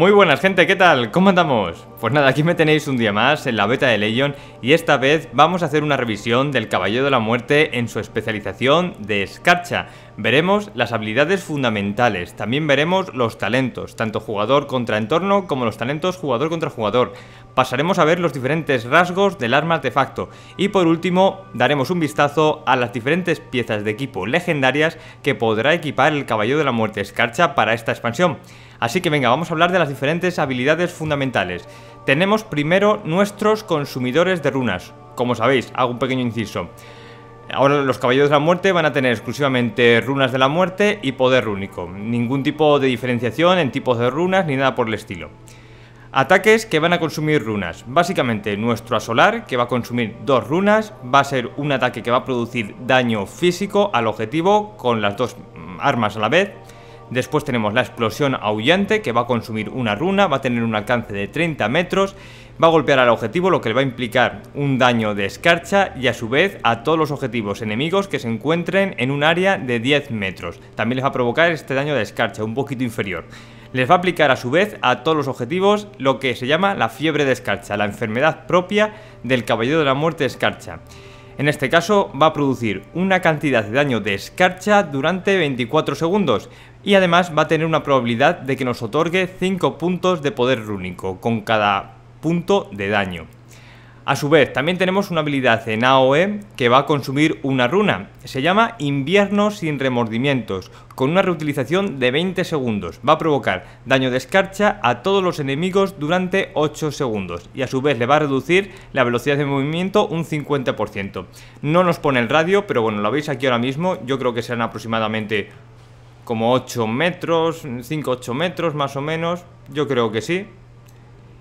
Muy buenas gente, ¿qué tal? ¿Cómo andamos? Pues nada, aquí me tenéis un día más en la beta de Legion y esta vez vamos a hacer una revisión del Caballero de la Muerte en su especialización de escarcha. Veremos las habilidades fundamentales, también veremos los talentos, tanto jugador contra entorno como los talentos jugador contra jugador. Pasaremos a ver los diferentes rasgos del arma artefacto y por último daremos un vistazo a las diferentes piezas de equipo legendarias que podrá equipar el Caballero de la Muerte escarcha para esta expansión. Así que venga, vamos a hablar de las diferentes habilidades fundamentales. Tenemos primero nuestros consumidores de runas. Como sabéis, hago un pequeño inciso. Ahora los caballeros de la muerte van a tener exclusivamente runas de la muerte y poder único. Ningún tipo de diferenciación en tipos de runas ni nada por el estilo. Ataques que van a consumir runas. Básicamente nuestro asolar, que va a consumir dos runas, va a ser un ataque que va a producir daño físico al objetivo con las dos armas a la vez. Después tenemos la explosión aullante que va a consumir una runa, va a tener un alcance de 30 metros, va a golpear al objetivo lo que le va a implicar un daño de escarcha y a su vez a todos los objetivos enemigos que se encuentren en un área de 10 metros. También les va a provocar este daño de escarcha, un poquito inferior. Les va a aplicar a su vez a todos los objetivos lo que se llama la fiebre de escarcha, la enfermedad propia del caballero de la muerte escarcha. En este caso va a producir una cantidad de daño de escarcha durante 24 segundos, y además va a tener una probabilidad de que nos otorgue 5 puntos de poder rúnico con cada punto de daño. A su vez, también tenemos una habilidad en AOE que va a consumir una runa. Se llama Invierno sin remordimientos, con una reutilización de 20 segundos. Va a provocar daño de escarcha a todos los enemigos durante 8 segundos y a su vez le va a reducir la velocidad de movimiento un 50%. No nos pone el radio, pero bueno, lo veis aquí ahora mismo. Yo creo que serán aproximadamente como 8 metros, 5-8 metros más o menos, yo creo que sí.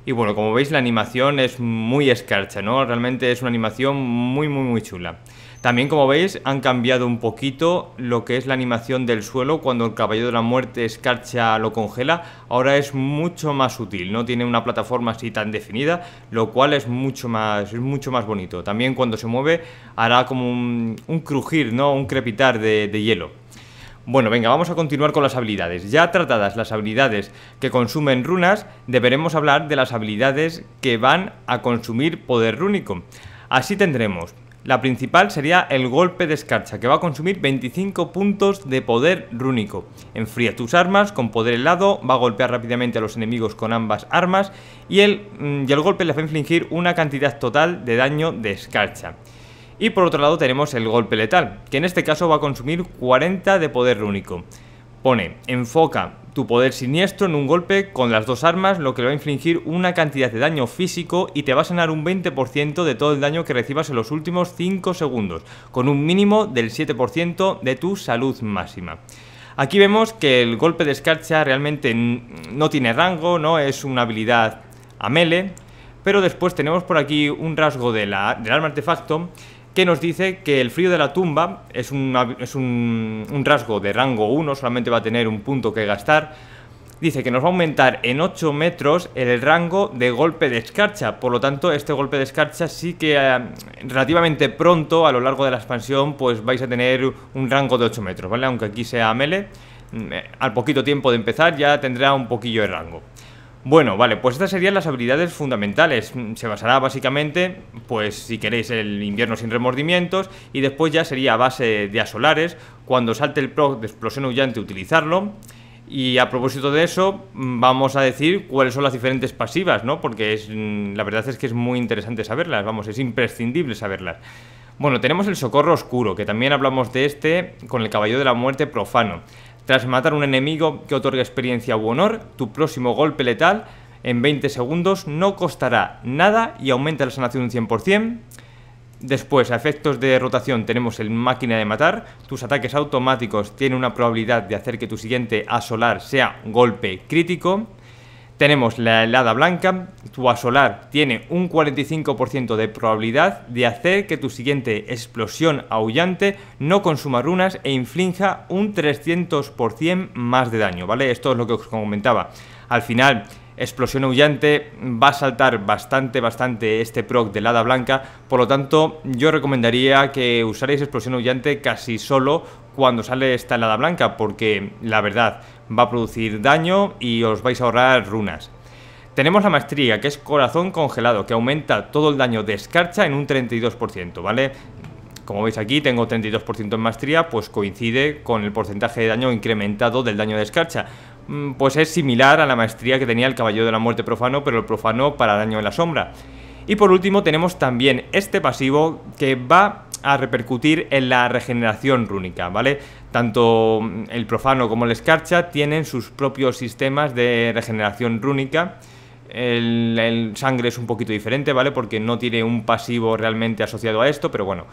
Y bueno, como veis la animación es muy escarcha, ¿no? Realmente es una animación muy, muy, muy chula. También como veis han cambiado un poquito lo que es la animación del suelo cuando el caballo de la muerte escarcha lo congela, ahora es mucho más útil no tiene una plataforma así tan definida, lo cual es mucho más, mucho más bonito. También cuando se mueve hará como un, crujir, ¿no? un crepitar de hielo. Bueno, venga, vamos a continuar con las habilidades. Ya tratadas las habilidades que consumen runas, deberemos hablar de las habilidades que van a consumir poder rúnico. Así tendremos la principal sería el golpe de escarcha, que va a consumir 25 puntos de poder rúnico. Enfría tus armas con poder helado, va a golpear rápidamente a los enemigos con ambas armas y el, mm, y el golpe les va a infligir una cantidad total de daño de escarcha. Y por otro lado tenemos el golpe letal, que en este caso va a consumir 40 de poder único. Pone, enfoca tu poder siniestro en un golpe con las dos armas, lo que le va a infligir una cantidad de daño físico y te va a sanar un 20% de todo el daño que recibas en los últimos 5 segundos, con un mínimo del 7% de tu salud máxima. Aquí vemos que el golpe de escarcha realmente no tiene rango, no es una habilidad a melee, pero después tenemos por aquí un rasgo de la, del arma artefacto que nos dice que el frío de la tumba es, es un, rasgo de rango 1, solamente va a tener un punto que gastar. Dice que nos va a aumentar en 8 metros el rango de golpe de escarcha, por lo tanto este golpe de escarcha sí que eh, relativamente pronto a lo largo de la expansión pues vais a tener un rango de 8 metros, ¿vale? Aunque aquí sea mele, mm, eh, al poquito tiempo de empezar ya tendrá un poquillo de rango. Bueno, vale, pues estas serían las habilidades fundamentales. Mm, se basará básicamente, pues si queréis, el invierno sin remordimientos y después ya sería a base de asolares, cuando salte el proc de explosión huyante utilizarlo. Y a propósito de eso, mm, vamos a decir cuáles son las diferentes pasivas, ¿no? Porque es, mm, la verdad es que es muy interesante saberlas, vamos, es imprescindible saberlas. Bueno, tenemos el socorro oscuro, que también hablamos de este con el caballo de la muerte profano. Tras matar un enemigo que otorga experiencia u honor, tu próximo golpe letal en 20 segundos no costará nada y aumenta la sanación un 100%. Después, a efectos de rotación, tenemos el máquina de matar. Tus ataques automáticos tienen una probabilidad de hacer que tu siguiente asolar sea golpe crítico. Tenemos la helada blanca, tu asolar tiene un 45% de probabilidad de hacer que tu siguiente explosión aullante no consuma runas e inflinja un 300% más de daño, ¿vale? Esto es lo que os comentaba. Al final, explosión aullante va a saltar bastante, bastante este proc de helada blanca, por lo tanto yo recomendaría que usaréis explosión aullante casi solo cuando sale esta helada blanca, porque la verdad, va a producir daño y os vais a ahorrar runas. Tenemos la maestría, que es corazón congelado, que aumenta todo el daño de escarcha en un 32%, ¿vale? Como veis aquí, tengo 32% en maestría, pues coincide con el porcentaje de daño incrementado del daño de escarcha. Mm, pues es similar a la maestría que tenía el caballo de la Muerte Profano, pero el Profano para daño en la sombra. Y por último tenemos también este pasivo que va a repercutir en la regeneración rúnica, ¿vale? Tanto mm, el profano como el escarcha tienen sus propios sistemas de regeneración rúnica. El, sangre es un poquito diferente, ¿vale? Porque no tiene un pasivo realmente asociado a esto, pero bueno.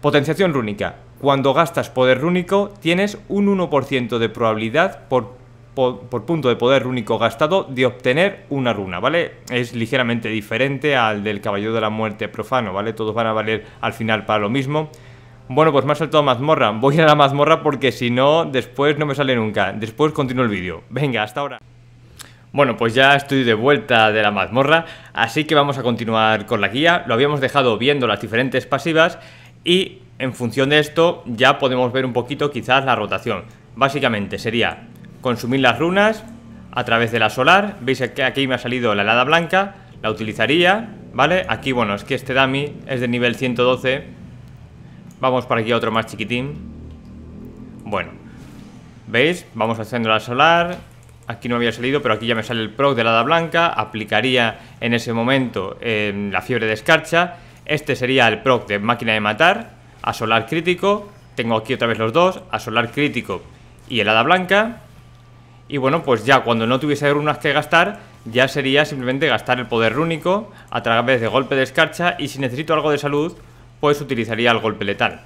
Potenciación rúnica. Cuando gastas poder rúnico, tienes un 1% de probabilidad por, por, punto de poder rúnico gastado de obtener una runa, ¿vale? Es ligeramente diferente al del Caballero de la Muerte profano, ¿vale? Todos van a valer al final para lo mismo. Bueno, pues me ha saltado mazmorra. Voy a la mazmorra porque si no, después no me sale nunca. Después continúo el vídeo. Venga, hasta ahora. Bueno, pues ya estoy de vuelta de la mazmorra, así que vamos a continuar con la guía. Lo habíamos dejado viendo las diferentes pasivas y en función de esto ya podemos ver un poquito quizás la rotación. Básicamente sería consumir las runas a través de la solar. Veis que aquí me ha salido la helada blanca, la utilizaría, ¿vale? Aquí, bueno, es que este dummy es de nivel 112 Vamos para aquí a otro más chiquitín. Bueno. ¿Veis? Vamos haciendo la solar. Aquí no había salido, pero aquí ya me sale el proc de la hada blanca. Aplicaría en ese momento eh, la fiebre de escarcha. Este sería el proc de máquina de matar. A solar crítico. Tengo aquí otra vez los dos. A solar crítico y el hada blanca. Y bueno, pues ya cuando no tuviese runas que gastar, ya sería simplemente gastar el poder rúnico a través de golpe de escarcha. Y si necesito algo de salud, pues utilizaría el golpe letal.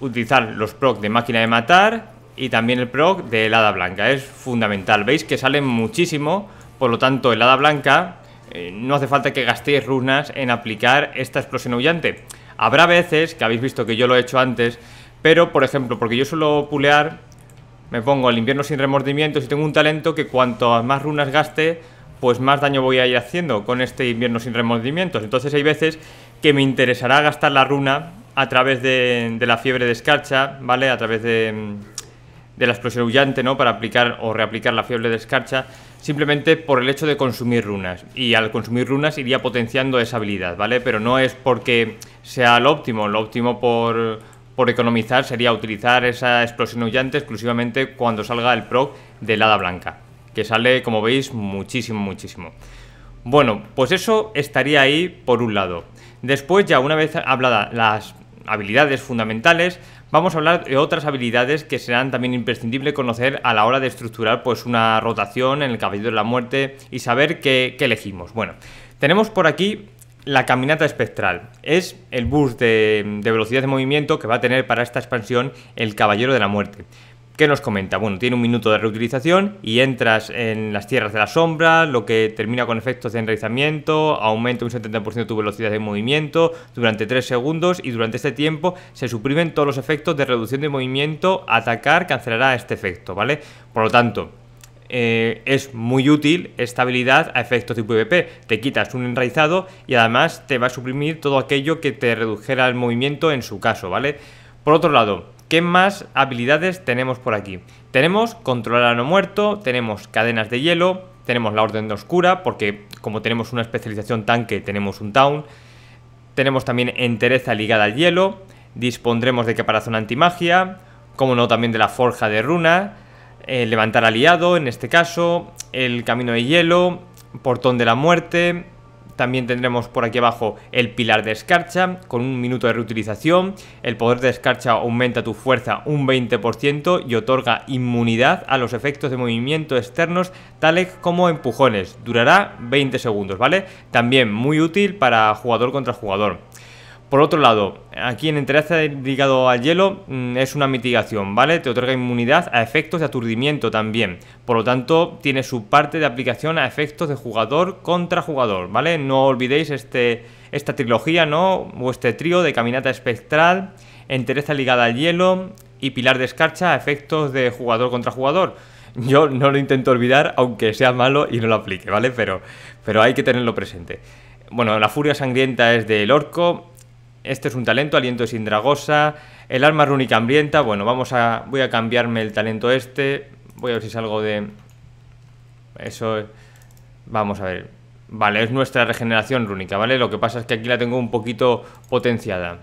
Utilizar los proc de máquina de matar y también el proc de helada blanca, es fundamental. Veis que salen muchísimo, por lo tanto helada blanca eh, no hace falta que gastéis runas en aplicar esta explosión huyante. Habrá veces, que habéis visto que yo lo he hecho antes, pero por ejemplo, porque yo suelo pulear, me pongo el invierno sin remordimientos y tengo un talento que cuanto más runas gaste, pues más daño voy a ir haciendo con este invierno sin remordimientos. Entonces hay veces que me interesará gastar la runa a través de, la fiebre de escarcha, ¿vale? A través mm, de, la explosión huyante, ¿no? Para aplicar o reaplicar la fiebre de escarcha, simplemente por el hecho de consumir runas. Y al consumir runas iría potenciando esa habilidad, ¿vale? Pero no es porque sea lo óptimo, lo óptimo por, economizar sería utilizar esa explosión huyante exclusivamente cuando salga el proc de hada blanca, que sale, como veis, muchísimo, muchísimo. Bueno, pues eso estaría ahí por un lado. Después, ya una vez habladas las habilidades fundamentales, vamos a hablar de otras habilidades que serán también imprescindibles conocer a la hora de estructurar pues, una rotación en el Caballero de la Muerte y saber qué, elegimos. Bueno, tenemos por aquí la caminata espectral. Es el bus de, velocidad de movimiento que va a tener para esta expansión el Caballero de la Muerte. ¿Qué nos comenta? Bueno, tiene un minuto de reutilización y entras en las tierras de la sombra, lo que termina con efectos de enraizamiento, aumenta un 70% tu velocidad de movimiento durante 3 segundos y durante este tiempo se suprimen todos los efectos de reducción de movimiento, atacar, cancelará este efecto, ¿vale? Por lo tanto, eh, es muy útil esta habilidad a efectos de PvP. Te quitas un enraizado y además te va a suprimir todo aquello que te redujera el movimiento en su caso, ¿vale? Por otro lado, ¿Qué más habilidades tenemos por aquí? Tenemos controlar a no muerto, tenemos cadenas de hielo, tenemos la orden de oscura, porque como tenemos una especialización tanque, tenemos un town. Tenemos también entereza ligada al hielo, dispondremos de caparazón antimagia, como no también de la forja de runa, eh, levantar aliado en este caso, el camino de hielo, portón de la muerte, también tendremos por aquí abajo el pilar de escarcha con un minuto de reutilización. El poder de escarcha aumenta tu fuerza un 20% y otorga inmunidad a los efectos de movimiento externos tales como empujones. Durará 20 segundos, ¿vale? También muy útil para jugador contra jugador. Por otro lado, aquí en entereza ligado al hielo mm, es una mitigación, ¿vale? Te otorga inmunidad a efectos de aturdimiento también. Por lo tanto, tiene su parte de aplicación a efectos de jugador contra jugador, ¿vale? No olvidéis este, esta trilogía, ¿no? O este trío de caminata espectral, entereza ligada al hielo y pilar de escarcha a efectos de jugador contra jugador. Yo no lo intento olvidar, aunque sea malo y no lo aplique, ¿vale? Pero, pero hay que tenerlo presente. Bueno, la furia sangrienta es del orco, este es un talento, Aliento de sindragosa el arma rúnica hambrienta, bueno, vamos a, voy a cambiarme el talento este, voy a ver si salgo de... Eso, vamos a ver, vale, es nuestra regeneración rúnica, ¿vale? Lo que pasa es que aquí la tengo un poquito potenciada.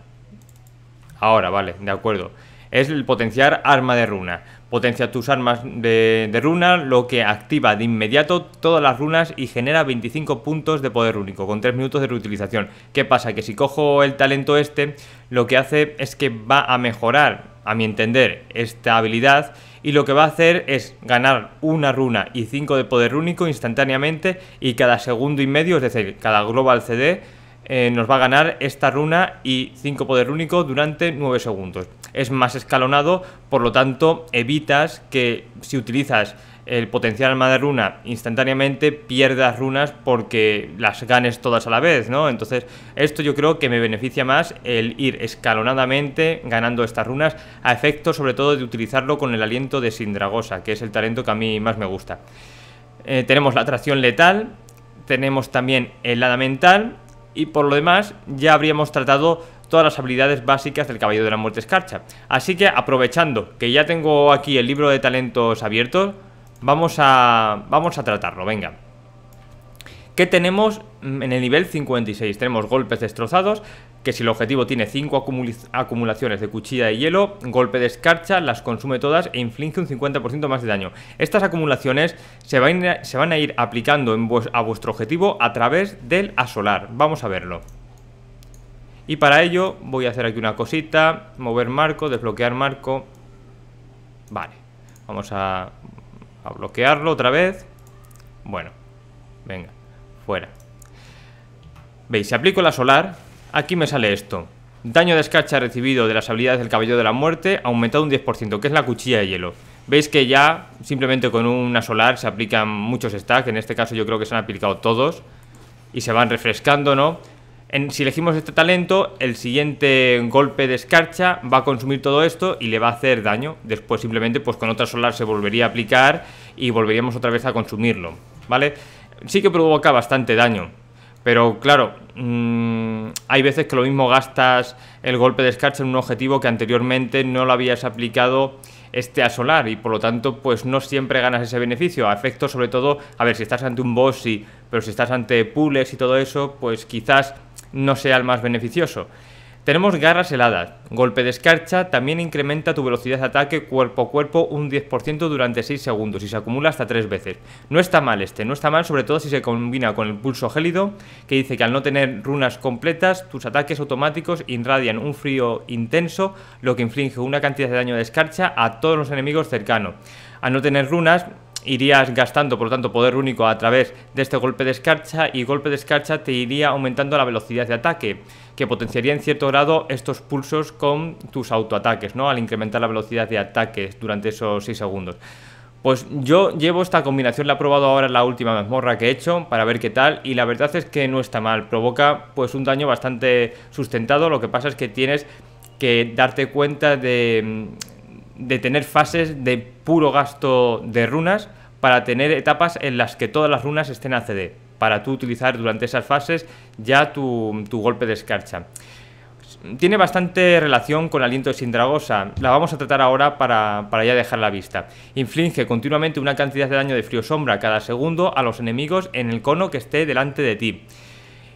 Ahora, vale, de acuerdo. Es el potenciar arma de runa. Potencia tus armas de, runa, lo que activa de inmediato todas las runas y genera 25 puntos de poder único, con 3 minutos de reutilización. ¿Qué pasa? Que si cojo el talento este, lo que hace es que va a mejorar, a mi entender, esta habilidad y lo que va a hacer es ganar una runa y 5 de poder único instantáneamente y cada segundo y medio, es decir, cada global CD eh, nos va a ganar esta runa y 5 poder único durante 9 segundos es más escalonado, por lo tanto evitas que si utilizas el potencial alma de runa instantáneamente pierdas runas porque las ganes todas a la vez, ¿no? Entonces, esto yo creo que me beneficia más el ir escalonadamente ganando estas runas a efecto sobre todo de utilizarlo con el aliento de Sindragosa, que es el talento que a mí más me gusta. Eh, tenemos la atracción letal, tenemos también el hada mental y por lo demás ya habríamos tratado todas las habilidades básicas del Caballero de la Muerte Escarcha. Así que aprovechando que ya tengo aquí el libro de talentos abierto, vamos a, vamos a tratarlo, venga. ¿Qué tenemos en el nivel 56? Tenemos golpes destrozados, que si el objetivo tiene 5 acumulaciones de cuchilla de hielo, golpe de escarcha, las consume todas e inflige un 50% más de daño. Estas acumulaciones se van a ir, se van a ir aplicando en a vuestro objetivo a través del asolar. Vamos a verlo. Y para ello voy a hacer aquí una cosita, mover marco, desbloquear marco. Vale, vamos a, bloquearlo otra vez. Bueno, venga, fuera. Veis, si aplico la solar, aquí me sale esto. Daño de escarcha recibido de las habilidades del cabello de la Muerte aumentado un 10%, que es la cuchilla de hielo. Veis que ya simplemente con una solar se aplican muchos stacks, en este caso yo creo que se han aplicado todos y se van refrescando, ¿no? si elegimos este talento, el siguiente golpe de escarcha va a consumir todo esto y le va a hacer daño. Después simplemente pues con otra solar se volvería a aplicar y volveríamos otra vez a consumirlo, ¿vale? Sí que provoca bastante daño. Pero claro, mm, hay veces que lo mismo gastas el golpe de escarcha en un objetivo que anteriormente no lo habías aplicado este a solar y por lo tanto pues no siempre ganas ese beneficio. A sobre todo, a ver, si estás ante un boss y, pero si estás ante pules y todo eso, pues quizás no sea el más beneficioso. Tenemos garras heladas. Golpe de escarcha también incrementa tu velocidad de ataque cuerpo a cuerpo un 10% durante 6 segundos y se acumula hasta 3 veces. No está mal este, no está mal sobre todo si se combina con el pulso gélido que dice que al no tener runas completas tus ataques automáticos irradian un frío intenso lo que inflige una cantidad de daño de escarcha a todos los enemigos cercanos. Al no tener runas irías gastando, por lo tanto, poder único a través de este golpe de escarcha y golpe de escarcha te iría aumentando la velocidad de ataque, que potenciaría en cierto grado estos pulsos con tus autoataques, ¿no? Al incrementar la velocidad de ataques durante esos 6 segundos. Pues yo llevo esta combinación, la he probado ahora en la última mazmorra que he hecho para ver qué tal y la verdad es que no está mal, provoca pues un daño bastante sustentado, lo que pasa es que tienes que darte cuenta de de tener fases de puro gasto de runas para tener etapas en las que todas las runas estén a CD, para tú utilizar durante esas fases ya tu, golpe de escarcha. Tiene bastante relación con Aliento de dragosa, la vamos a tratar ahora para, para ya dejar la vista. Inflige continuamente una cantidad de daño de frío sombra cada segundo a los enemigos en el cono que esté delante de ti.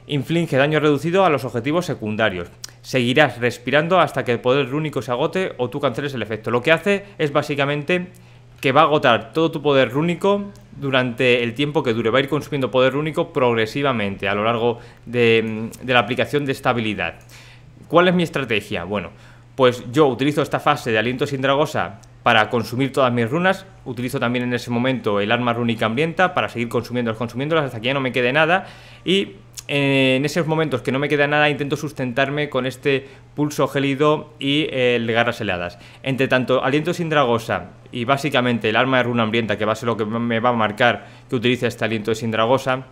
Inflige daño reducido a los objetivos secundarios seguirás respirando hasta que el poder rúnico se agote o tú canceles el efecto. Lo que hace es básicamente que va a agotar todo tu poder rúnico durante el tiempo que dure. Va a ir consumiendo poder rúnico progresivamente a lo largo de, la aplicación de estabilidad. ¿Cuál es mi estrategia? Bueno, pues yo utilizo esta fase de aliento sin dragosa para consumir todas mis runas. Utilizo también en ese momento el arma rúnica ambienta para seguir consumiéndolas, consumiéndolas hasta que ya no me quede nada. Y eh, en esos momentos que no me queda nada, intento sustentarme con este pulso gélido y el garras heladas. Entre tanto, aliento sin dragosa y básicamente el arma de runa hambrienta, que va a ser lo que me va a marcar que utilice este aliento sin dragosa.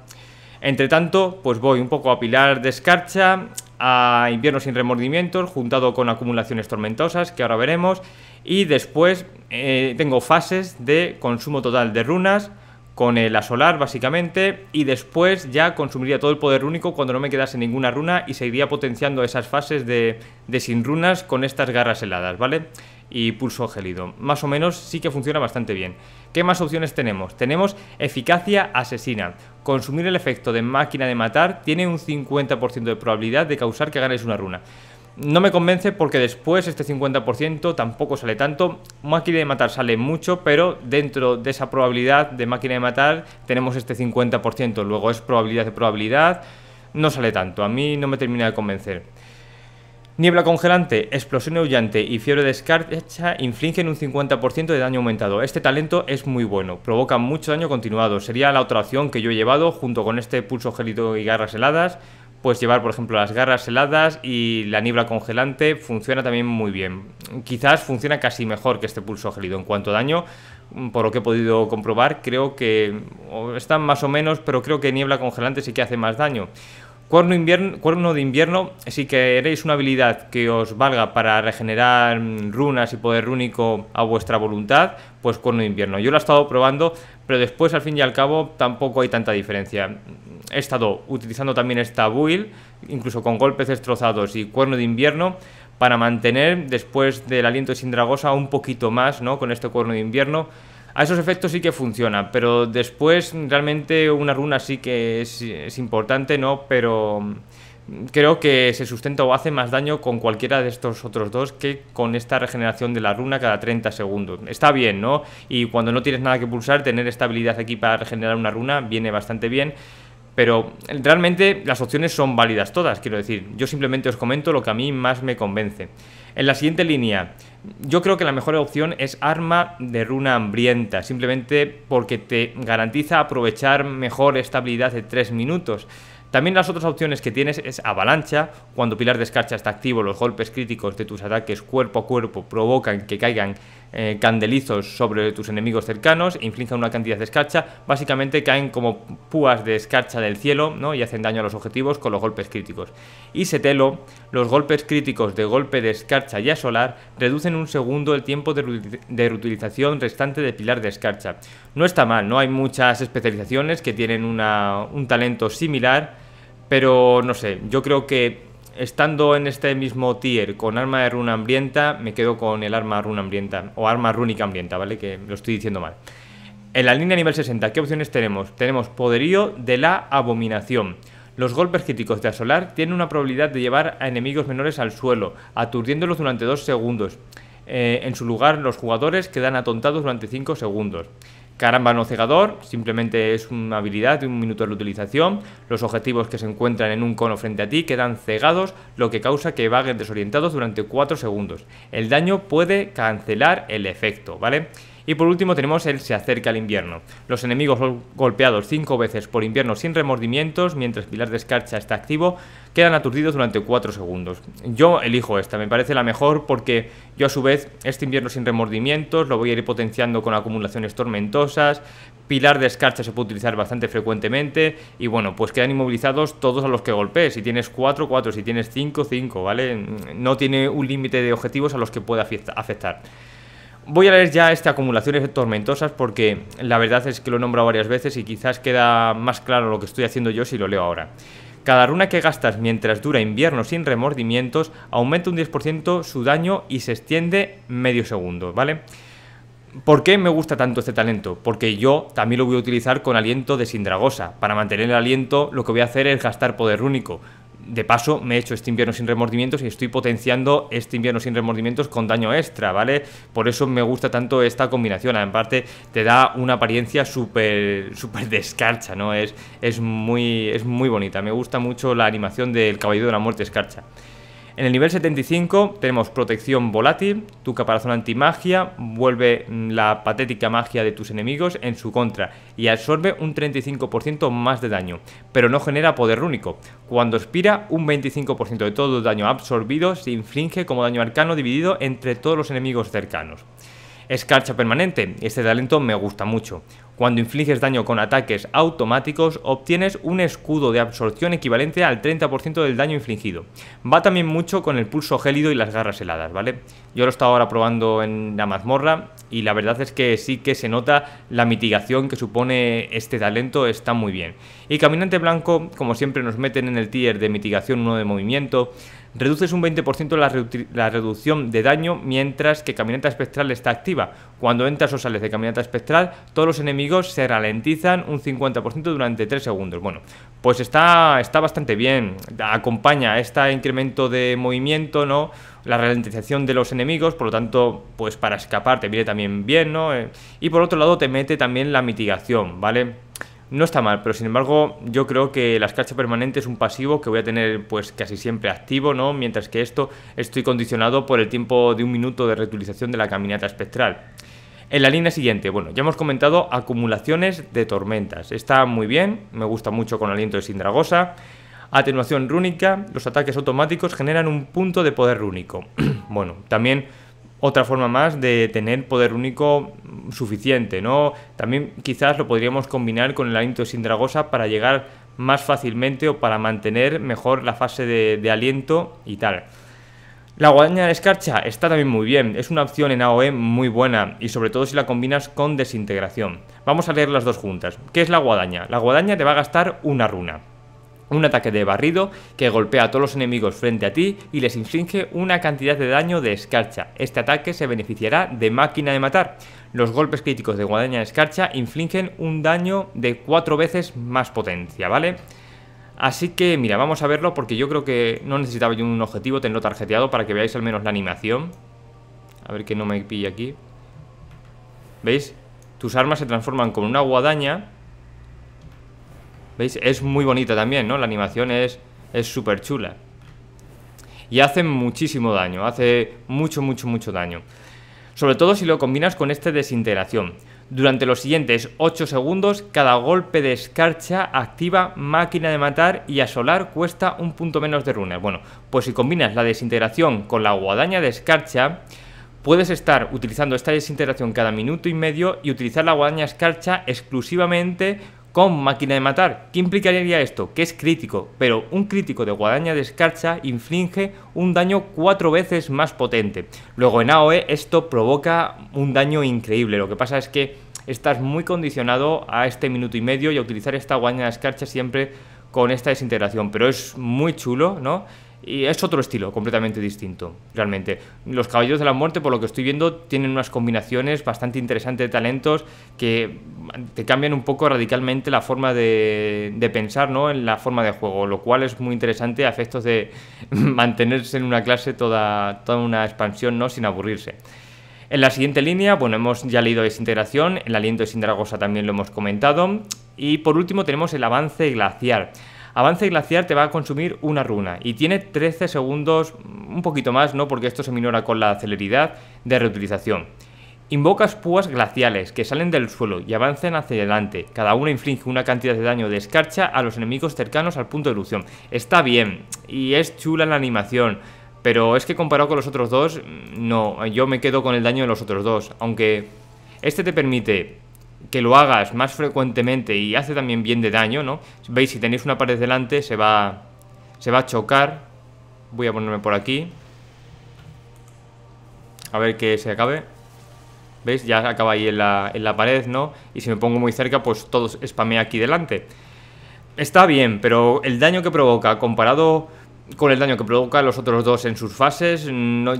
Entre tanto, pues voy un poco a pilar de escarcha, a Invierno sin remordimientos, juntado con acumulaciones tormentosas, que ahora veremos. Y después eh, tengo fases de consumo total de runas, con el asolar básicamente, y después ya consumiría todo el poder único cuando no me quedase ninguna runa y seguiría potenciando esas fases de, sin runas con estas garras heladas, ¿vale? vale y pulso gélido. Más o menos sí que funciona bastante bien. ¿Qué más opciones tenemos? Tenemos eficacia asesina. Consumir el efecto de máquina de matar tiene un 50% de probabilidad de causar que ganes una runa. No me convence porque después este 50% tampoco sale tanto. Máquina de matar sale mucho, pero dentro de esa probabilidad de máquina de matar tenemos este 50%. Luego es probabilidad de probabilidad. No sale tanto. A mí no me termina de convencer. Niebla congelante, explosión aullante y fiebre de escarcha infligen un 50% de daño aumentado. Este talento es muy bueno, provoca mucho daño continuado. Sería la otra opción que yo he llevado junto con este pulso gélido y garras heladas. Pues llevar, por ejemplo, las garras heladas y la niebla congelante funciona también muy bien. Quizás funciona casi mejor que este pulso gélido en cuanto a daño, por lo que he podido comprobar, creo que están más o menos, pero creo que niebla congelante sí que hace más daño. Cuerno, de invierno, si queréis una habilidad que os valga para regenerar runas y poder rúnico a vuestra voluntad, pues cuerno de invierno. Yo lo he estado probando, pero después al fin y al cabo tampoco hay tanta diferencia. He estado utilizando también esta build, incluso con golpes destrozados y cuerno de invierno, para mantener después del aliento de Sindragosa un poquito más, ¿no? Con este cuerno de invierno a esos efectos sí que funciona, pero después realmente una runa sí que es, importante, ¿no? Pero mm, creo que se sustenta o hace más daño con cualquiera de estos otros dos que con esta regeneración de la runa cada 30 segundos. Está bien, ¿no? Y cuando no tienes nada que pulsar, tener esta habilidad aquí para regenerar una runa viene bastante bien. Pero realmente las opciones son válidas todas, quiero decir. Yo simplemente os comento lo que a mí más me convence. En la siguiente línea, yo creo que la mejor opción es arma de runa hambrienta, simplemente porque te garantiza aprovechar mejor esta habilidad de 3 minutos. También las otras opciones que tienes es avalancha, cuando pilar de escarcha está activo, los golpes críticos de tus ataques cuerpo a cuerpo provocan que caigan eh, candelizos sobre tus enemigos cercanos e inflijan una cantidad de escarcha, básicamente caen como púas de escarcha del cielo ¿no? y hacen daño a los objetivos con los golpes críticos. Y setelo, los golpes críticos de golpe de escarcha y solar reducen un segundo el tiempo de, reutilización restante de pilar de escarcha. No está mal, no hay muchas especializaciones que tienen un talento similar, pero no sé, yo creo que estando en este mismo tier con arma de runa hambrienta, me quedo con el arma runa hambrienta o arma rúnica hambrienta, ¿vale? Que lo estoy diciendo mal. En la línea nivel 60, ¿qué opciones tenemos? Tenemos poderío de la abominación. Los golpes críticos de asolar tienen una probabilidad de llevar a enemigos menores al suelo, aturdiéndolos durante 2 segundos. Eh, en su lugar, los jugadores quedan atontados durante 5 segundos. Caramba no cegador, simplemente es una habilidad de un minuto de utilización. Los objetivos que se encuentran en un cono frente a ti quedan cegados, lo que causa que vaguen desorientados durante 4 segundos. El daño puede cancelar el efecto, ¿vale? vale y por último tenemos el se acerca al invierno. Los enemigos golpeados cinco veces por invierno sin remordimientos, mientras Pilar de Escarcha está activo, quedan aturdidos durante 4 segundos. Yo elijo esta, me parece la mejor porque yo a su vez este invierno sin remordimientos lo voy a ir potenciando con acumulaciones tormentosas, Pilar de escarcha se puede utilizar bastante frecuentemente y bueno, pues quedan inmovilizados todos a los que golpees. Si tienes 4, 4, si tienes 5, 5, ¿vale? No tiene un límite de objetivos a los que pueda afectar. Voy a leer ya este acumulaciones tormentosas porque la verdad es que lo he nombrado varias veces y quizás queda más claro lo que estoy haciendo yo si lo leo ahora. Cada runa que gastas mientras dura invierno sin remordimientos aumenta un 10% su daño y se extiende medio segundo, ¿vale? ¿Por qué me gusta tanto este talento? Porque yo también lo voy a utilizar con aliento de Sindragosa. Para mantener el aliento lo que voy a hacer es gastar poder único de paso, me he hecho este invierno sin remordimientos y estoy potenciando este invierno sin remordimientos con daño extra, ¿vale? Por eso me gusta tanto esta combinación. En parte, te da una apariencia súper súper descarcha, ¿no? Es, es, muy, es muy bonita. Me gusta mucho la animación del Caballero de la Muerte escarcha. En el nivel 75 tenemos protección volátil, tu caparazón antimagia vuelve mm, la patética magia de tus enemigos en su contra y absorbe un 35% más de daño, pero no genera poder único. Cuando expira, un 25% de todo el daño absorbido se inflige como daño arcano dividido entre todos los enemigos cercanos. Escarcha permanente, este talento me gusta mucho. Cuando infliges daño con ataques automáticos, obtienes un escudo de absorción equivalente al 30% del daño infligido. Va también mucho con el pulso gélido y las garras heladas, ¿vale? Yo lo he estado ahora probando en la mazmorra y la verdad es que sí que se nota la mitigación que supone este talento, está muy bien. Y Caminante Blanco, como siempre, nos meten en el tier de mitigación 1 de movimiento, Reduces un 20% la, reducción de daño mientras que Caminata Espectral está activa. Cuando entras o sales de Caminata Espectral, todos los enemigos se ralentizan un 50% durante 3 segundos. Bueno, pues está, está bastante bien. Acompaña este incremento de movimiento, ¿no? la ralentización de los enemigos, por lo tanto, pues para escapar te viene también bien, ¿no? Eh, y por otro lado te mete también la mitigación, ¿vale? No está mal, pero sin embargo yo creo que la escarcha permanente es un pasivo que voy a tener pues casi siempre activo, ¿no? Mientras que esto estoy condicionado por el tiempo de un minuto de reutilización de la caminata espectral. En la línea siguiente, bueno, ya hemos comentado acumulaciones de tormentas. Está muy bien, me gusta mucho con aliento de Sindragosa. Atenuación rúnica, los ataques automáticos generan un punto de poder rúnico. bueno, también otra forma más de tener poder único suficiente, ¿no? También quizás lo podríamos combinar con el aliento de Sindragosa para llegar más fácilmente o para mantener mejor la fase de, aliento y tal. La guadaña de escarcha está también muy bien, es una opción en AOE muy buena y sobre todo si la combinas con desintegración. Vamos a leer las dos juntas. ¿Qué es la guadaña? La guadaña te va a gastar una runa. Un ataque de barrido que golpea a todos los enemigos frente a ti y les inflige una cantidad de daño de escarcha. Este ataque se beneficiará de máquina de matar. Los golpes críticos de guadaña de escarcha infligen un daño de cuatro veces más potencia, ¿vale? Así que mira, vamos a verlo porque yo creo que no necesitaba yo un objetivo, tenerlo tarjeteado para que veáis al menos la animación. A ver que no me pille aquí. ¿Veis? Tus armas se transforman con una guadaña ¿Veis? Es muy bonita también, ¿no? La animación es súper chula. Y hace muchísimo daño, hace mucho, mucho, mucho daño. Sobre todo si lo combinas con este desintegración. Durante los siguientes 8 segundos, cada golpe de escarcha activa máquina de matar y asolar cuesta un punto menos de runas. Bueno, pues si combinas la desintegración con la guadaña de escarcha, puedes estar utilizando esta desintegración cada minuto y medio y utilizar la guadaña escarcha exclusivamente con máquina de matar. ¿Qué implicaría esto? Que es crítico, pero un crítico de guadaña de escarcha inflige un daño cuatro veces más potente. Luego en AOE esto provoca un daño increíble, lo que pasa es que estás muy condicionado a este minuto y medio y a utilizar esta guadaña de escarcha siempre con esta desintegración, pero es muy chulo, ¿no? Y es otro estilo completamente distinto, realmente. Los Caballeros de la Muerte, por lo que estoy viendo, tienen unas combinaciones bastante interesantes de talentos que te cambian un poco radicalmente la forma de, pensar, ¿no? En la forma de juego, lo cual es muy interesante a efectos de mantenerse en una clase toda, toda una expansión, ¿no? Sin aburrirse. En la siguiente línea, bueno, hemos ya leído Desintegración, el aliento de Sindragosa también lo hemos comentado. Y por último tenemos el avance glaciar. Avance Glaciar te va a consumir una runa y tiene 13 segundos, un poquito más, ¿no? Porque esto se minora con la celeridad de reutilización. Invocas púas glaciales que salen del suelo y avancen hacia adelante. Cada una inflige una cantidad de daño de escarcha a los enemigos cercanos al punto de erupción. Está bien y es chula la animación, pero es que comparado con los otros dos, mm, no, yo me quedo con el daño de los otros dos. Aunque este te permite que lo hagas más frecuentemente y hace también bien de daño, ¿no? Veis, si tenéis una pared delante se va, se va a chocar. Voy a ponerme por aquí. A ver que se acabe. ¿Veis? Ya acaba ahí en la, en la pared, ¿no? Y si me pongo muy cerca, pues todo spamea aquí delante. Está bien, pero el daño que provoca comparado con el daño que provoca los otros dos en sus fases,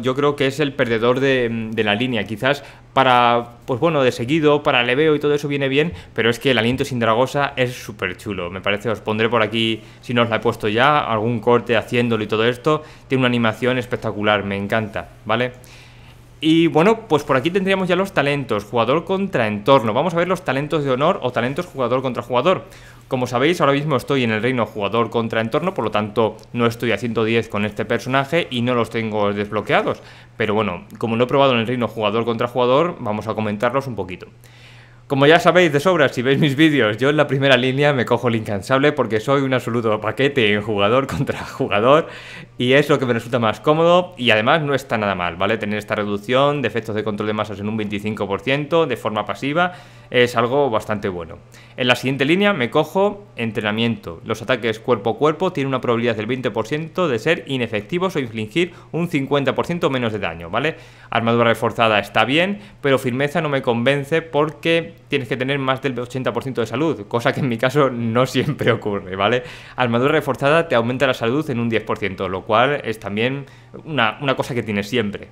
yo creo que es el perdedor de, la línea. Quizás para, pues bueno, de seguido, para leveo y todo eso viene bien, pero es que el aliento sin dragosa es súper chulo. Me parece, os pondré por aquí, si no os la he puesto ya, algún corte haciéndolo y todo esto. Tiene una animación espectacular, me encanta, ¿vale? vale y bueno, pues por aquí tendríamos ya los talentos, jugador contra entorno. Vamos a ver los talentos de honor o talentos jugador contra jugador. Como sabéis, ahora mismo estoy en el reino jugador contra entorno, por lo tanto no estoy a 110 con este personaje y no los tengo desbloqueados. Pero bueno, como no he probado en el reino jugador contra jugador, vamos a comentarlos un poquito. Como ya sabéis de sobra, si veis mis vídeos, yo en la primera línea me cojo el incansable porque soy un absoluto paquete en jugador contra jugador y es lo que me resulta más cómodo y además no está nada mal, ¿vale? Tener esta reducción de efectos de control de masas en un 25% de forma pasiva es algo bastante bueno. En la siguiente línea me cojo entrenamiento. Los ataques cuerpo a cuerpo tienen una probabilidad del 20% de ser inefectivos o infligir un 50% menos de daño, ¿vale? Armadura reforzada está bien, pero firmeza no me convence porque tienes que tener más del 80% de salud, cosa que en mi caso no siempre ocurre, ¿vale? Armadura reforzada te aumenta la salud en un 10%, lo cual es también una, cosa que tienes siempre.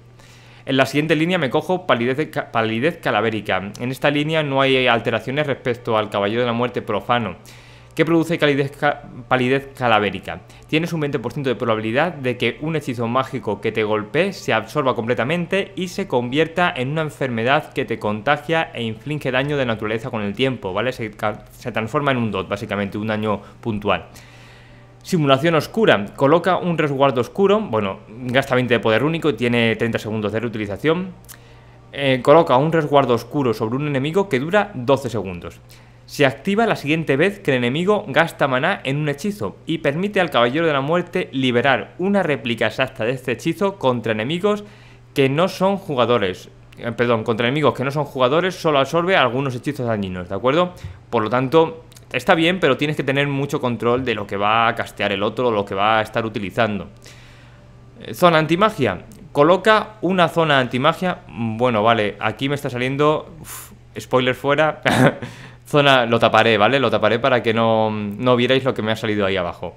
En la siguiente línea me cojo palidez, palidez calavérica. En esta línea no hay alteraciones respecto al caballo de la Muerte profano, ¿Qué produce palidez calavérica tienes un 20% de probabilidad de que un hechizo mágico que te golpee se absorba completamente y se convierta en una enfermedad que te contagia e inflige daño de naturaleza con el tiempo, ¿vale? Se, transforma en un DOT, básicamente, un daño puntual. Simulación oscura. Coloca un resguardo oscuro. Bueno, gasta 20 de poder único y tiene 30 segundos de reutilización. Eh, coloca un resguardo oscuro sobre un enemigo que dura 12 segundos. Se activa la siguiente vez que el enemigo gasta maná en un hechizo y permite al Caballero de la Muerte liberar una réplica exacta de este hechizo contra enemigos que no son jugadores. Eh, perdón, contra enemigos que no son jugadores solo absorbe algunos hechizos dañinos, ¿de acuerdo? Por lo tanto, está bien, pero tienes que tener mucho control de lo que va a castear el otro o lo que va a estar utilizando. Eh, zona antimagia. Coloca una zona antimagia. Mm, bueno, vale, aquí me está saliendo... spoiler fuera. Zona, lo taparé, ¿vale? Lo taparé para que no, no vierais lo que me ha salido ahí abajo.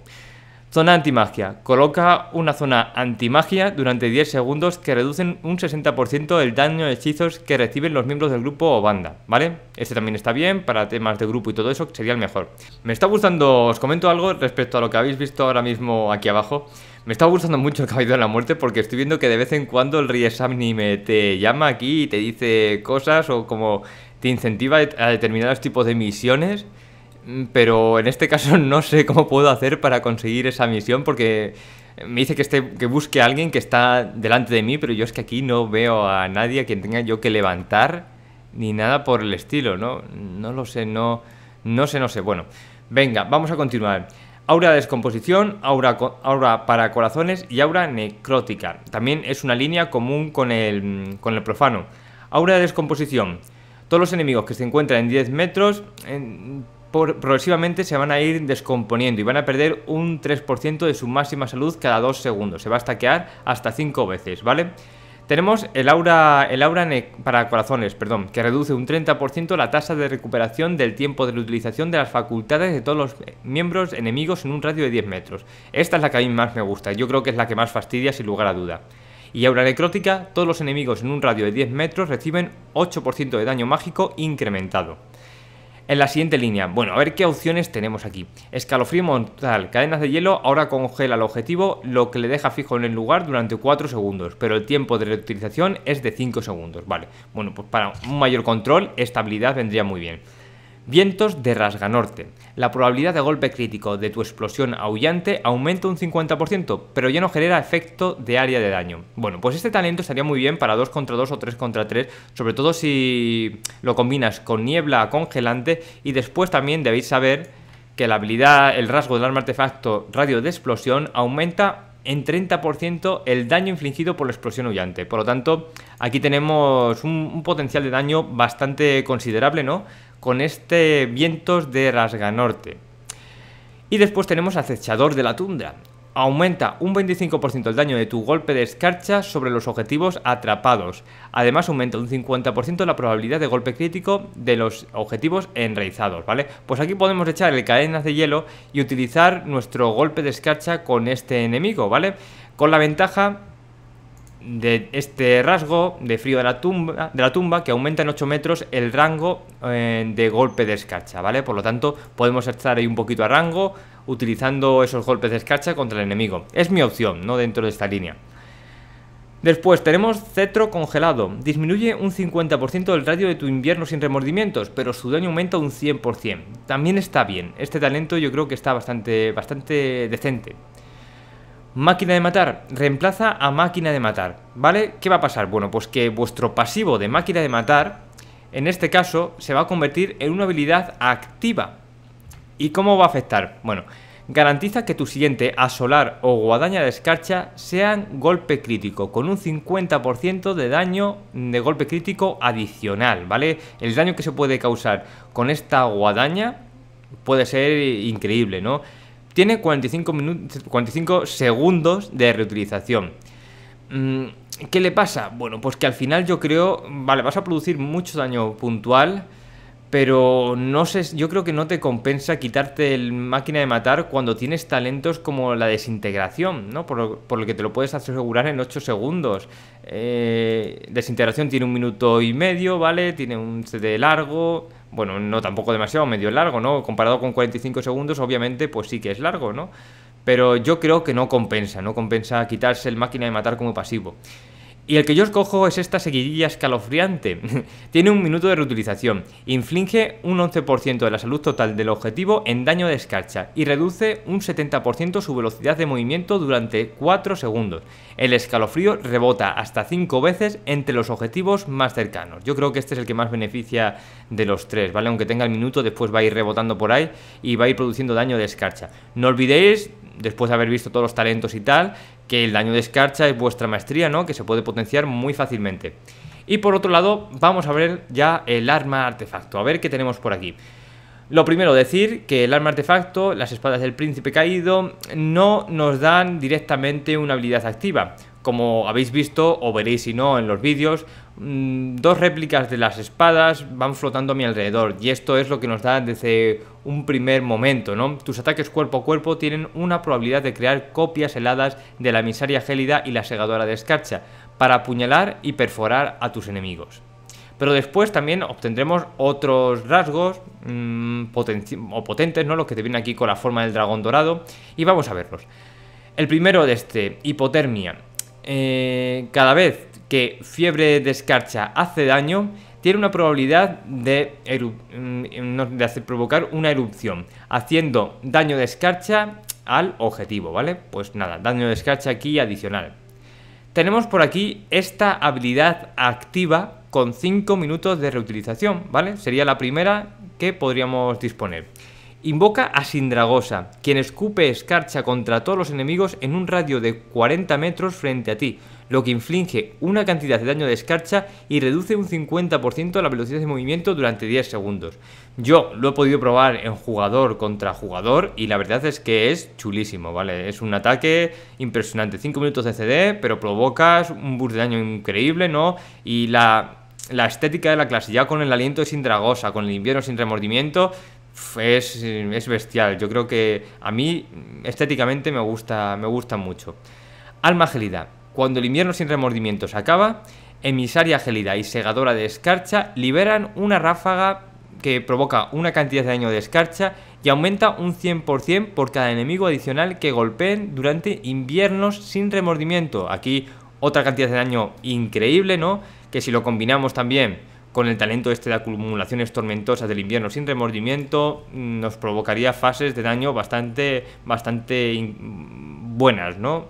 Zona antimagia. Coloca una zona antimagia durante 10 segundos que reducen un 60% el daño de hechizos que reciben los miembros del grupo o banda, ¿vale? Este también está bien, para temas de grupo y todo eso sería el mejor. Me está gustando, os comento algo respecto a lo que habéis visto ahora mismo aquí abajo. Me está gustando mucho el Caballero de la Muerte porque estoy viendo que de vez en cuando el me te llama aquí y te dice cosas o como te incentiva a determinados tipos de misiones. Mm, pero en este caso no sé cómo puedo hacer para conseguir esa misión porque me dice que, esté, que busque a alguien que está delante de mí, pero yo es que aquí no veo a nadie a quien tenga yo que levantar ni nada por el estilo, ¿no? No lo sé, no, no sé, no sé. Bueno, venga, vamos a continuar. Aura Descomposición, aura, para Corazones y Aura Necrótica. También es una línea común con el, profano. Aura de Descomposición. Todos los enemigos que se encuentran en 10 metros progresivamente se van a ir descomponiendo y van a perder un 3% de su máxima salud cada 2 segundos. Se va a stackear hasta 5 veces, ¿vale? vale tenemos el aura, para corazones, perdón, que reduce un 30% la tasa de recuperación del tiempo de la utilización de las facultades de todos los eh, miembros enemigos en un radio de 10 metros. Esta es la que a mí más me gusta, yo creo que es la que más fastidia sin lugar a duda. Y aura necrótica, todos los enemigos en un radio de 10 metros reciben 8% de daño mágico incrementado. En la siguiente línea, bueno, a ver qué opciones tenemos aquí. Escalofrío mortal, cadenas de hielo, ahora congela el objetivo, lo que le deja fijo en el lugar durante 4 segundos, pero el tiempo de reutilización es de 5 segundos, vale. Bueno, pues para un mayor control, estabilidad vendría muy bien. Vientos de rasga norte. La probabilidad de golpe crítico de tu explosión aullante aumenta un 50%, pero ya no genera efecto de área de daño. Bueno, pues este talento estaría muy bien para 2 contra 2 o 3 contra 3, sobre todo si lo combinas con niebla congelante y después también debéis saber que la habilidad, el rasgo del arma artefacto radio de explosión aumenta en 30% el daño infligido por la explosión aullante. Por lo tanto, aquí tenemos un potencial de daño bastante considerable, ¿no? con este vientos de rasga norte. Y después tenemos acechador de la tundra. Aumenta un 25% el daño de tu golpe de escarcha sobre los objetivos atrapados. Además aumenta un 50% la probabilidad de golpe crítico de los objetivos enraizados, ¿vale? Pues aquí podemos echar el cadenas de hielo y utilizar nuestro golpe de escarcha con este enemigo, ¿vale? Con la ventaja de este rasgo de frío de la tumba, de la tumba que aumenta en 8 metros el rango eh, de golpe de escarcha, ¿vale? Por lo tanto, podemos estar ahí un poquito a rango utilizando esos golpes de escarcha contra el enemigo. Es mi opción, ¿no? Dentro de esta línea. Después tenemos cetro congelado. Disminuye un 50% el radio de tu invierno sin remordimientos, pero su daño aumenta un 100%. También está bien. Este talento yo creo que está bastante, bastante decente. Máquina de matar, reemplaza a máquina de matar, ¿vale? ¿Qué va a pasar? Bueno, pues que vuestro pasivo de máquina de matar, en este caso, se va a convertir en una habilidad activa. ¿Y cómo va a afectar? Bueno, garantiza que tu siguiente asolar o guadaña de escarcha sean golpe crítico, con un 50% de daño de golpe crítico adicional, ¿vale? El daño que se puede causar con esta guadaña puede ser increíble, ¿no? Tiene 45, minutos, 45 segundos de reutilización. Mm, ¿Qué le pasa? Bueno, pues que al final yo creo, vale, vas a producir mucho daño puntual, pero no sé, yo creo que no te compensa quitarte el máquina de matar cuando tienes talentos como la desintegración, ¿no? Por, lo que te lo puedes asegurar en 8 segundos. Eh, desintegración tiene un minuto y medio, ¿vale? Tiene un CD largo bueno, no tampoco demasiado, medio largo, ¿no? Comparado con 45 segundos, obviamente, pues sí que es largo, ¿no? Pero yo creo que no compensa, no compensa quitarse el máquina y matar como pasivo. Y el que yo escojo es esta seguidilla escalofriante. Tiene un minuto de reutilización, inflige un 11% de la salud total del objetivo en daño de escarcha y reduce un 70% su velocidad de movimiento durante 4 segundos. El escalofrío rebota hasta 5 veces entre los objetivos más cercanos. Yo creo que este es el que más beneficia de los tres, ¿vale? Aunque tenga el minuto, después va a ir rebotando por ahí y va a ir produciendo daño de escarcha. No olvidéis, después de haber visto todos los talentos y tal, que el daño de escarcha es vuestra maestría, ¿no? Que se puede potenciar muy fácilmente. Y por otro lado, vamos a ver ya el arma artefacto, a ver qué tenemos por aquí. Lo primero, decir que el arma artefacto, las espadas del príncipe caído, no nos dan directamente una habilidad activa. Como habéis visto, o veréis si no en los vídeos, Mm, dos réplicas de las espadas van flotando a mi alrededor y esto es lo que nos da desde un primer momento, ¿no? Tus ataques cuerpo a cuerpo tienen una probabilidad de crear copias heladas de la emisaria gélida y la segadora de escarcha para apuñalar y perforar a tus enemigos. Pero después también obtendremos otros rasgos mm, potentes, ¿no? Los que te viene aquí con la forma del dragón dorado. Y vamos a verlos. El primero de este, hipotermia. Eh, cada vez que fiebre de escarcha hace daño, tiene una probabilidad de, mm, provocar una erupción, haciendo daño de escarcha al objetivo, ¿vale? Pues nada, daño de escarcha aquí adicional. Tenemos por aquí esta habilidad activa con 5 minutos de reutilización, ¿vale? Sería la primera que podríamos disponer. Invoca a Sindragosa, quien escupe escarcha contra todos los enemigos en un radio de 40 metros frente a ti, lo que inflige una cantidad de daño de escarcha y reduce un 50% la velocidad de movimiento durante 10 segundos. Yo lo he podido probar en jugador contra jugador y la verdad es que es chulísimo, ¿vale? Es un ataque impresionante, 5 minutos de CD, pero provocas un burst de daño increíble, ¿no? Y la... estética de la clase, ya con el aliento sin dragosa, con el invierno sin remordimiento, es, bestial. Yo creo que a mí estéticamente me gusta, me gusta mucho. Alma Gelida. Cuando el invierno sin remordimiento se acaba, emisaria gélida y segadora de escarcha liberan una ráfaga que provoca una cantidad de daño de escarcha y aumenta un 100% por cada enemigo adicional que golpeen durante inviernos sin remordimiento. Aquí otra cantidad de daño increíble, ¿no? Que si lo combinamos también con el talento este de acumulaciones tormentosas del invierno sin remordimiento, mm, nos provocaría fases de daño bastante, bastante buenas, ¿no?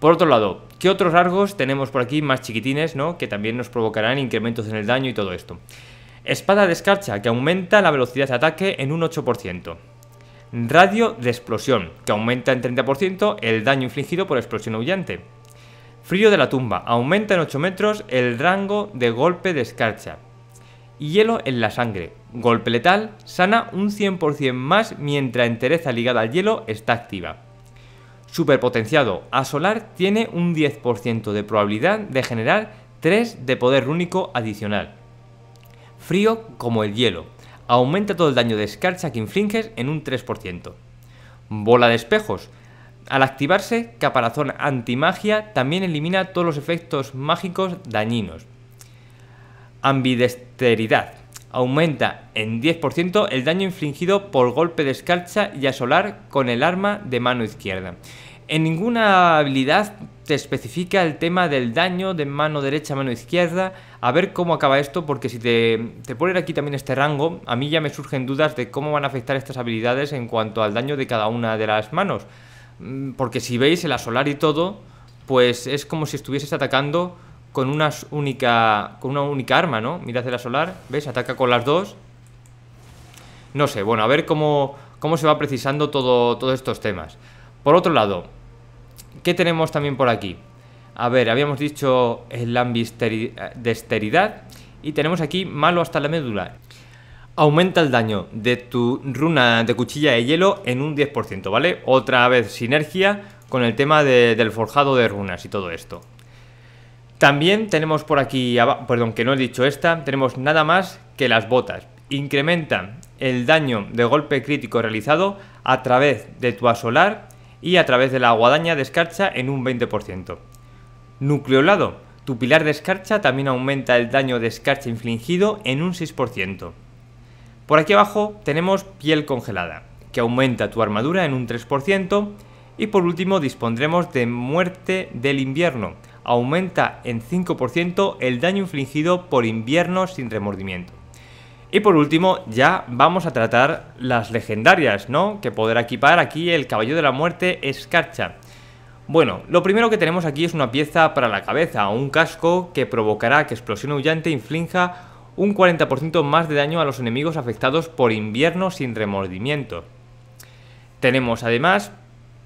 Por otro lado, ¿Qué otros rasgos tenemos por aquí más chiquitines, ¿no? que también nos provocarán incrementos en el daño y todo esto? Espada de escarcha, que aumenta la velocidad de ataque en un 8%. Radio de explosión, que aumenta en 30% el daño infligido por explosión aullante. Frío de la tumba, aumenta en 8 metros el rango de golpe de escarcha. Hielo en la sangre, golpe letal, sana un 100% más mientras entereza ligada al hielo está activa superpotenciado a solar tiene un 10% de probabilidad de generar 3 de poder único adicional. Frío como el hielo. Aumenta todo el daño de escarcha que infringes en un 3%. Bola de espejos. Al activarse, caparazón antimagia también elimina todos los efectos mágicos dañinos. Ambidesteridad aumenta en 10% el daño infligido por golpe de escarcha y asolar con el arma de mano izquierda. En ninguna habilidad te especifica el tema del daño de mano derecha a mano izquierda. A ver cómo acaba esto, porque si te, te ponen aquí también este rango, a mí ya me surgen dudas de cómo van a afectar estas habilidades en cuanto al daño de cada una de las manos. Mm, porque si veis el asolar y todo, pues es como si estuvieses atacando con una única, con una única arma, ¿no? Mira la solar, ¿ves? Ataca con las dos. No sé, bueno, a ver cómo, cómo se va precisando todo, todos estos temas. Por otro lado, ¿qué tenemos también por aquí? A ver, habíamos dicho el de esteridad y tenemos aquí malo hasta la médula. Aumenta el daño de tu runa de cuchilla de hielo en un 10%, ¿vale? Otra vez sinergia con el tema del forjado de runas y todo esto. También tenemos por aquí, perdón, que no he dicho esta, tenemos nada más que las botas. Incrementa el daño de golpe crítico realizado a través de tu asolar y a través de la guadaña de escarcha en un 20%. Nucleolado, tu pilar de escarcha también aumenta el daño de escarcha infligido en un 6%. Por aquí abajo tenemos piel congelada, que aumenta tu armadura en un 3%. Y por último dispondremos de muerte del invierno, aumenta en 5% el daño infligido por invierno sin remordimiento. Y por último, ya vamos a tratar las legendarias, ¿no? Que podrá equipar aquí el Caballo de la Muerte Escarcha. Bueno, lo primero que tenemos aquí es una pieza para la cabeza, un casco que provocará que Explosión Huyante inflinja un 40% más de daño a los enemigos afectados por invierno sin remordimiento. Tenemos además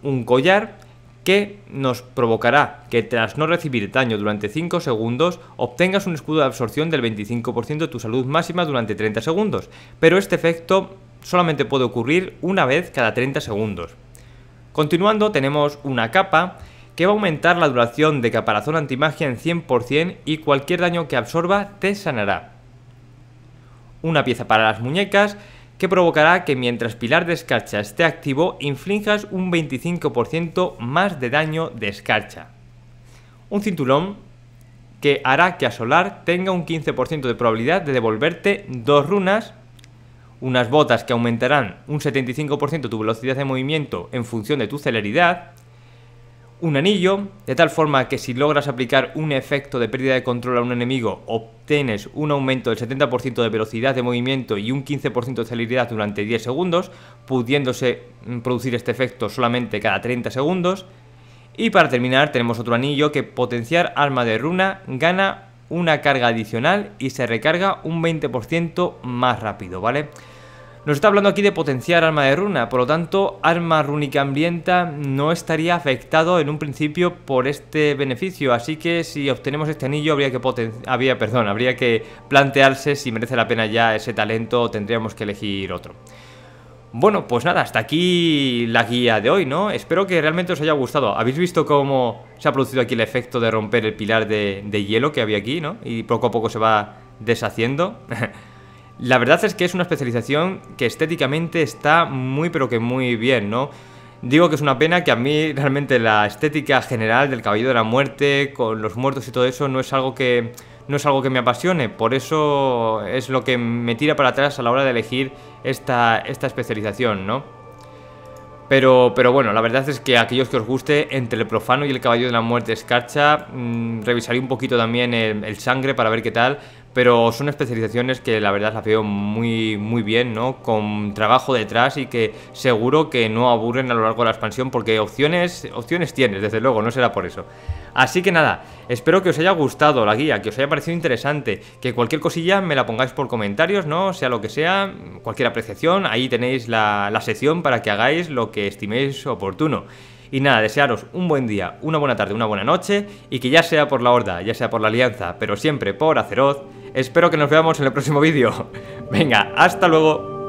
un collar que nos provocará que tras no recibir daño durante 5 segundos obtengas un escudo de absorción del 25% de tu salud máxima durante 30 segundos, pero este efecto solamente puede ocurrir una vez cada 30 segundos. Continuando tenemos una capa que va a aumentar la duración de caparazón antimagia en 100% y cualquier daño que absorba te sanará. Una pieza para las muñecas que provocará que mientras Pilar de Escarcha esté activo, inflinjas un 25% más de daño de Escarcha. Un cinturón que hará que Asolar tenga un 15% de probabilidad de devolverte dos runas, unas botas que aumentarán un 75% tu velocidad de movimiento en función de tu celeridad, un anillo, de tal forma que si logras aplicar un efecto de pérdida de control a un enemigo, obtienes un aumento del 70% de velocidad de movimiento y un 15% de celeridad durante 10 segundos, pudiéndose mm, producir este efecto solamente cada 30 segundos. Y para terminar tenemos otro anillo que potenciar arma de runa gana una carga adicional y se recarga un 20% más rápido, ¿vale? Nos está hablando aquí de potenciar arma de runa, por lo tanto, arma rúnica ambienta no estaría afectado en un principio por este beneficio, así que si obtenemos este anillo habría que habría que plantearse si merece la pena ya ese talento o tendríamos que elegir otro. Bueno, pues nada, hasta aquí la guía de hoy, ¿no? Espero que realmente os haya gustado. ¿Habéis visto cómo se ha producido aquí el efecto de romper el pilar de, de hielo que había aquí, ¿no? Y poco a poco se va deshaciendo. La verdad es que es una especialización que estéticamente está muy pero que muy bien, ¿no? Digo que es una pena que a mí realmente la estética general del caballo de la muerte, con los muertos y todo eso, no es algo que no es algo que me apasione. Por eso es lo que me tira para atrás a la hora de elegir esta, esta especialización, ¿no? Pero, pero bueno, la verdad es que a aquellos que os guste, entre el profano y el caballo de la muerte escarcha, mm, revisaré un poquito también el, sangre para ver qué tal pero son especializaciones que la verdad las veo muy, muy bien, ¿no? Con trabajo detrás y que seguro que no aburren a lo largo de la expansión porque opciones, opciones tienes, desde luego, no será por eso. Así que nada, espero que os haya gustado la guía, que os haya parecido interesante, que cualquier cosilla me la pongáis por comentarios, ¿no? Sea lo que sea, cualquier apreciación, ahí tenéis la, la sección para que hagáis lo que estiméis oportuno. Y nada, desearos un buen día, una buena tarde, una buena noche y que ya sea por la Horda, ya sea por la Alianza, pero siempre por Aceroz, Espero que nos veamos en el próximo vídeo. Venga, hasta luego.